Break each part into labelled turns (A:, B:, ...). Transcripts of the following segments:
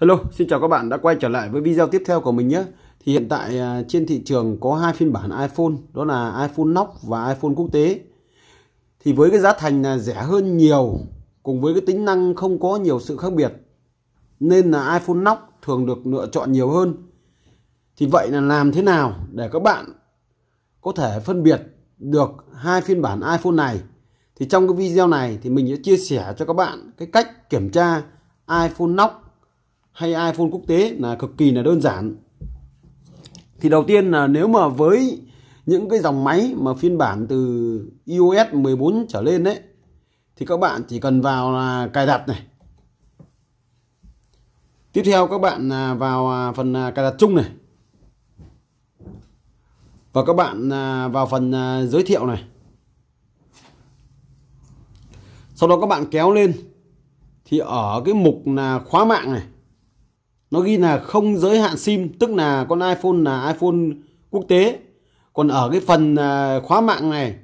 A: Hello, xin chào các bạn đã quay trở lại với video tiếp theo của mình nhé. Thì hiện tại à, trên thị trường có hai phiên bản iPhone, đó là iPhone nóc và iPhone quốc tế. Thì với cái giá thành là rẻ hơn nhiều cùng với cái tính năng không có nhiều sự khác biệt nên là iPhone nóc thường được lựa chọn nhiều hơn. Thì vậy là làm thế nào để các bạn có thể phân biệt được hai phiên bản iPhone này? Thì trong cái video này thì mình sẽ chia sẻ cho các bạn cái cách kiểm tra iPhone nóc hay iPhone quốc tế là cực kỳ là đơn giản thì đầu tiên là nếu mà với những cái dòng máy mà phiên bản từ iOS 14 trở lên đấy thì các bạn chỉ cần vào là cài đặt này tiếp theo các bạn à, vào à, phần à, cài đặt chung này và các bạn vào phần giới thiệu này sau đó các bạn kéo lên thì ở cái mục là khóa mạng này nó ghi là không giới hạn sim tức là con iPhone là iPhone quốc tế còn ở cái phần à, khóa mạng này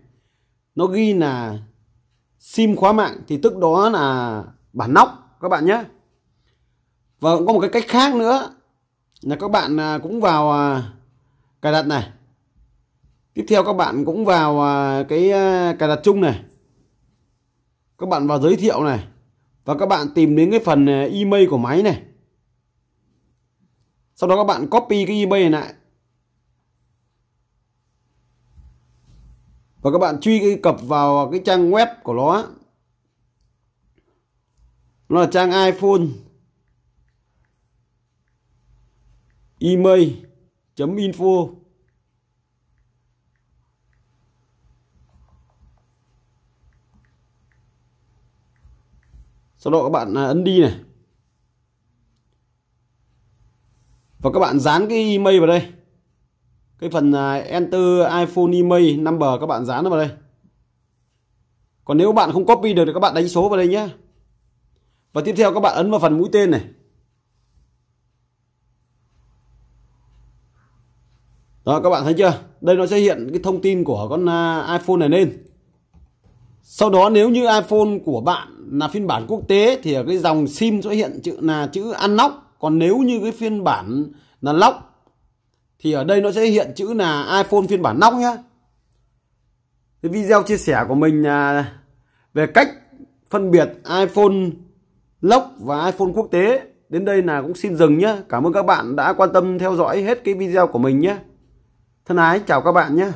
A: nó ghi là sim khóa mạng thì tức đó là bản nóc các bạn nhé và cũng có một cái cách khác nữa là các bạn à, cũng vào à, cài đặt này tiếp theo các bạn cũng vào cái cài đặt chung này các bạn vào giới thiệu này và các bạn tìm đến cái phần email của máy này sau đó các bạn copy cái ebay này lại và các bạn truy cập vào cái trang web của nó nó là trang iphone email info sau đó các bạn à, ấn đi này và các bạn dán cái email vào đây cái phần à, enter iPhone email number các bạn dán nó vào đây còn nếu bạn không copy được thì các bạn đánh số vào đây nhé và tiếp theo các bạn ấn vào phần mũi tên này Đó các bạn thấy chưa? Đây nó sẽ hiện cái thông tin của con à, iPhone này lên. Sau đó nếu như iPhone của bạn là phiên bản quốc tế thì ở cái dòng sim sẽ hiện chữ là chữ unlock còn nếu như cái phiên bản là lóc thì ở đây nó sẽ hiện chữ là iPhone phiên bản lóc nhá cái video chia sẻ của mình là về cách phân biệt iPhone lốc và iPhone quốc tế đến đây là cũng xin dừng nhé cảm ơn các bạn đã quan tâm theo dõi hết cái video của mình nhé thân ái chào các bạn nhé